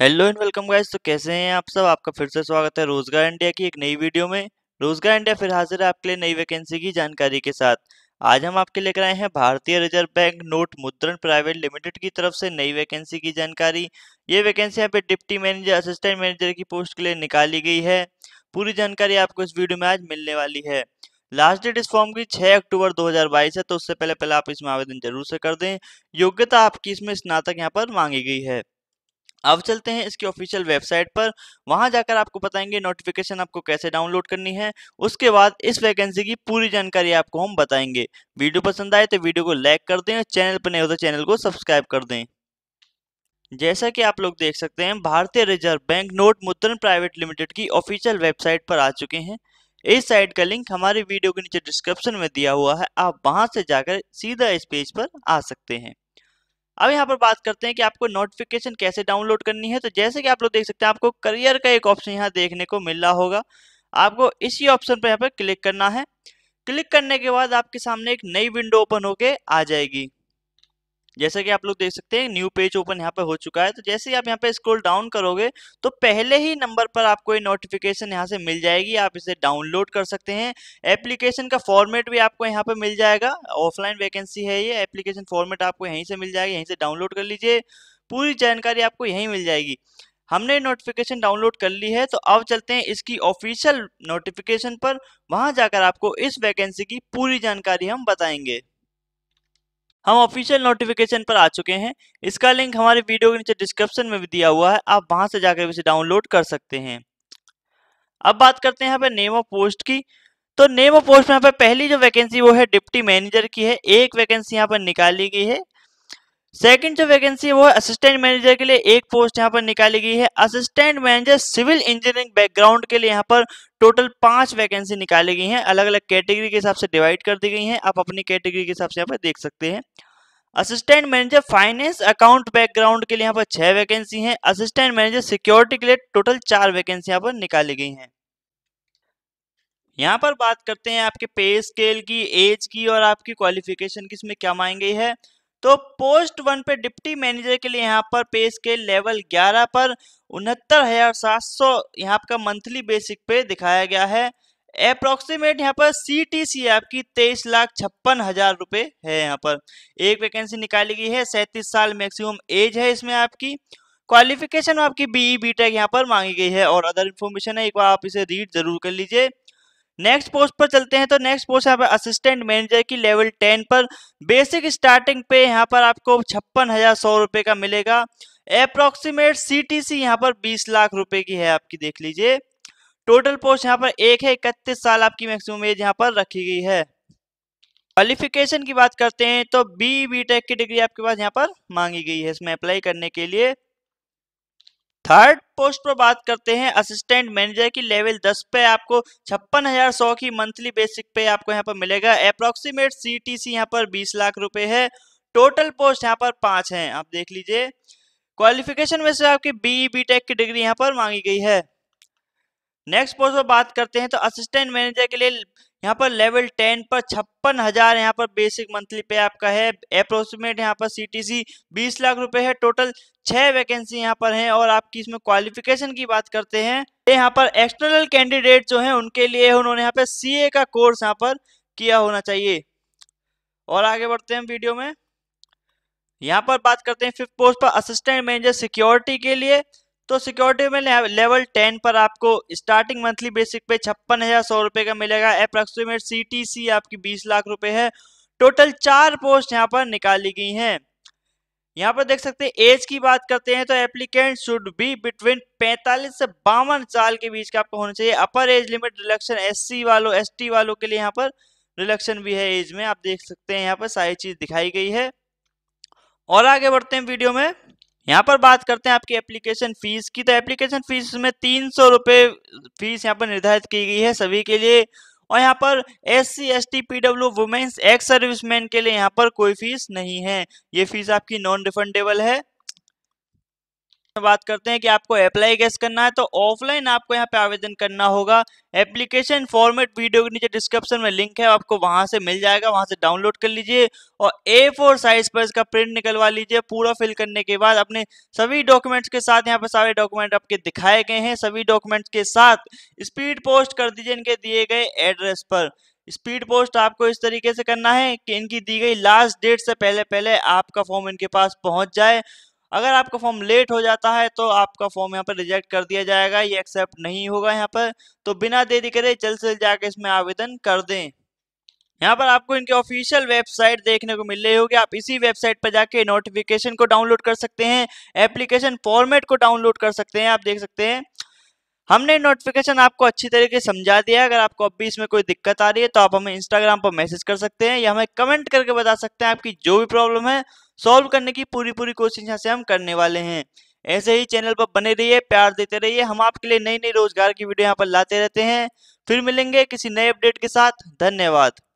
hello and welcome guys तो कैसे हैं आप सब आपका फिर से स्वागत है रोजगार इंडिया की एक नई वीडियो में रोजगार इंडिया फिर हाजिर है आपके लिए नई वैकेंसी की जानकारी के साथ आज हम आपके लेकर आए हैं Bharatiya Reserve Bank Note Mudran Private Limited की तरफ से नई वैकेंसी की जानकारी ये वैकेंसी यहाँ पे डिप्टी मैनेजर असिस्टेंट मैनेजर की पोस्ट के लिए निकाली गई है पूरी जानकारी आपको इस वीडियो में आज मिलने वाली है लास्ट डेट इस फॉर्म की 6 अक्टूबर 2022 है तो उससे पहले पहले आप इसमें आवेदन जरूर से कर दें योग्यता आपकी इसमें स्नातक यहाँ पर मांगी गई है अब चलते हैं इसकी ऑफिशियल वेबसाइट पर वहां जाकर आपको बताएंगे नोटिफिकेशन आपको कैसे डाउनलोड करनी है उसके बाद इस वैकेंसी की पूरी जानकारी आपको हम बताएंगे वीडियो पसंद आए तो वीडियो को लाइक कर दें और चैनल पर नहीं हो तो चैनल को सब्सक्राइब कर दें जैसा कि आप लोग देख सकते हैं Bharatiya Reserve Bank Note Mudran Private Limited की ऑफिशियल वेबसाइट पर आ चुके हैं इस साइट का लिंक हमारे वीडियो के नीचे डिस्क्रिप्शन में दिया हुआ है आप वहां से जाकर सीधा इस पेज पर आ सकते हैं अब यहाँ पर बात करते हैं कि आपको नोटिफिकेशन कैसे डाउनलोड करनी है तो जैसे कि आप लोग देख सकते हैं आपको करियर का एक ऑप्शन यहाँ देखने को मिल रहा होगा आपको इसी ऑप्शन पर यहाँ पर क्लिक करना है क्लिक करने के बाद आपके सामने एक नई विंडो ओपन होके आ जाएगी जैसा कि आप लोग देख सकते हैं न्यू पेज ओपन यहाँ पे हो चुका है तो जैसे ही आप यहाँ पे स्क्रॉल डाउन करोगे तो पहले ही नंबर पर आपको ये नोटिफिकेशन यहाँ से मिल जाएगी आप इसे डाउनलोड कर सकते हैं एप्लीकेशन का फॉर्मेट भी आपको यहाँ पे मिल जाएगा ऑफलाइन वैकेंसी है ये एप्लीकेशन फॉर्मेट आपको यहीं से मिल जाएगा यहीं से डाउनलोड कर लीजिए पूरी जानकारी आपको यहीं मिल जाएगी हमने नोटिफिकेशन डाउनलोड कर ली है तो अब चलते हैं इसकी ऑफिशियल नोटिफिकेशन पर वहां जाकर आपको इस वैकेंसी की पूरी जानकारी हम बताएंगे हम ऑफिशियल नोटिफिकेशन पर आ चुके हैं इसका लिंक हमारे वीडियो के नीचे डिस्क्रिप्शन में भी दिया हुआ है आप वहां से जाकर इसे डाउनलोड कर सकते हैं अब बात करते हैं यहाँ पे नेम ऑफ पोस्ट की तो नेम ऑफ पोस्ट में यहाँ पे पहली जो वैकेंसी वो है डिप्टी मैनेजर की है एक वैकेंसी यहाँ पर निकाली गई है सेकंड जो वैकेंसी है वो असिस्टेंट मैनेजर के लिए एक पोस्ट यहाँ पर निकाली गई है assistant manager civil engineering background के लिए यहाँ पर टोटल पांच वैकेंसी निकाली गई हैं अलग अलग कैटेगरी के हिसाब से डिवाइड कर दी गई हैं आप अपनी कैटेगरी के हिसाब से यहाँ पर देख सकते हैं assistant manager finance account background के लिए यहाँ पर छह वैकेंसी है असिस्टेंट मैनेजर सिक्योरिटी के लिए टोटल चार वैकेंसी यहाँ पर निकाली गई है यहाँ पर बात करते हैं आपके पे स्केल की एज की और आपकी क्वालिफिकेशन की इसमें क्या मांगी है तो पोस्ट वन पे डिप्टी मैनेजर के लिए यहाँ पर पे स्केल लेवल 11 पर उनहत्तर हजार सात सौ यहाँ का मंथली बेसिक पे दिखाया गया है अप्रोक्सीमेट यहाँ पर सी टी सी आपकी तेईस लाख छप्पन हजार रुपये है यहाँ पर एक वैकेंसी निकाली गई है सैंतीस साल मैक्सिमम एज है इसमें आपकी क्वालिफिकेशन आपकी बीई बीटेक e यहाँ पर मांगी गई है और अदर इन्फॉर्मेशन है एक बार आप इसे रीड जरूर कर लीजिए नेक्स्ट पोस्ट पर चलते हैं तो नेक्स्ट पोस्ट यहाँ पर असिस्टेंट मैनेजर की लेवल टेन पर बेसिक स्टार्टिंग पे यहाँ पर आपको छप्पन हजार सौ रुपए का मिलेगा अप्रोक्सीमेट सी टी सी यहाँ पर बीस लाख रुपए की है आपकी देख लीजिए टोटल पोस्ट यहाँ पर एक है इकतीस साल आपकी मैक्सिमम एज यहाँ पर रखी गई है क्वालिफिकेशन की बात करते हैं तो बी बी टेक की डिग्री आपके पास यहाँ पर मांगी गई है इसमें अप्लाई करने के लिए थर्ड पोस्ट पर बात करते हैं असिस्टेंट मैनेजर की लेवल 10 पे आपको छप्पन हजार सौ की मंथली बेसिक पे आपको यहाँ पर मिलेगा अप्रोक्सीमेट सी टी सी यहाँ पर बीस लाख रुपए है टोटल पोस्ट यहाँ पर पांच हैं आप देख लीजिए क्वालिफिकेशन में से आपकी बी बी टेक की डिग्री यहाँ पर मांगी गई है नेक्स्ट पोस्ट पर बात करते हैं तो असिस्टेंट मैनेजर के लिए यहाँ पर लेवल टेन पर छप्पन हजार यहाँ पर बेसिक मंथली पे आपका है अप्रोक्सीमेट यहाँ पर सीटीसी बीस लाख रुपए है टोटल छह वैकेंसी यहाँ पर है और आपकी इसमें क्वालिफिकेशन की बात करते हैं यहाँ पर एक्सटर्नल कैंडिडेट जो है उनके लिए उन्होंने यहाँ पे सीए का कोर्स यहाँ पर किया होना चाहिए और आगे बढ़ते हैं वीडियो में यहाँ पर बात करते हैं फिफ्थ पोस्ट पर असिस्टेंट मैनेजर सिक्योरिटी के लिए तो सिक्योरिटी में लेवल टेन पर आपको स्टार्टिंग मंथली बेसिक पे छप्पन हज़ार सौ रुपए का मिलेगा अप्रॉक्सीमेट सी आपकी बीस लाख रुपए है टोटल चार पोस्ट यहाँ पर निकाली गई हैं यहाँ पर देख सकते हैं एज की बात करते हैं तो एप्लीकेंट शुड बी बिटवीन 45 से बावन साल के बीच का आपको होना चाहिए upper age limit relaxation C वालों टी वालों के लिए यहाँ पर रिलेक्शन भी है एज में आप देख सकते हैं यहाँ पर सारी चीज दिखाई गई है और आगे बढ़ते हैं वीडियो में यहाँ पर बात करते हैं आपकी एप्लीकेशन फीस की तो एप्लीकेशन फीस में तीन सौ रुपये फीस यहाँ पर निर्धारित की गई है सभी के लिए और यहाँ पर S C S T P W women's ex serviceman के लिए यहाँ पर कोई फीस नहीं है ये फीस आपकी नॉन रिफंडेबल है में बात करते हैं कि आपको अप्लाई कैसे करना है तो ऑफलाइन आपको यहाँ पे आवेदन करना होगा एप्लीकेशन फॉर्मेट वीडियो के नीचे डिस्क्रिप्शन में लिंक है आपको वहां से मिल जाएगा वहां से डाउनलोड कर लीजिए और ए फोर साइज पर इसका प्रिंट निकलवा लीजिए पूरा फिल करने के बाद अपने सभी डॉक्यूमेंट्स के साथ यहाँ पर सारे डॉक्यूमेंट आपके दिखाए गए हैं सभी डॉक्यूमेंट्स के साथ स्पीड पोस्ट कर दीजिए इनके दिए गए एड्रेस पर स्पीड पोस्ट आपको इस तरीके से करना है कि इनकी दी गई लास्ट डेट से पहले पहले आपका फॉर्म इनके पास पहुंच जाए अगर आपका फॉर्म लेट हो जाता है तो आपका फॉर्म यहाँ पर रिजेक्ट कर दिया जाएगा ये एक्सेप्ट नहीं होगा यहाँ पर तो बिना देरी करे जल्द से जल्द जाकर इसमें आवेदन कर दें यहाँ पर आपको इनकी ऑफिशियल वेबसाइट देखने को मिल रही होगी आप इसी वेबसाइट पर जाके नोटिफिकेशन को डाउनलोड कर सकते हैं एप्लीकेशन फॉर्मेट को डाउनलोड कर सकते हैं आप देख सकते हैं हमने नोटिफिकेशन आपको अच्छी तरीके समझा दिया अगर आपको अब भी इसमें कोई दिक्कत आ रही है तो आप हमें इंस्टाग्राम पर मैसेज कर सकते हैं या हमें कमेंट करके बता सकते हैं आपकी जो भी प्रॉब्लम है सॉल्व करने की पूरी पूरी कोशिश यहाँ से हम करने वाले हैं ऐसे ही चैनल पर बने रहिए प्यार देते रहिए हम आपके लिए नई नई रोजगार की वीडियो यहाँ पर लाते रहते हैं फिर मिलेंगे किसी नए अपडेट के साथ धन्यवाद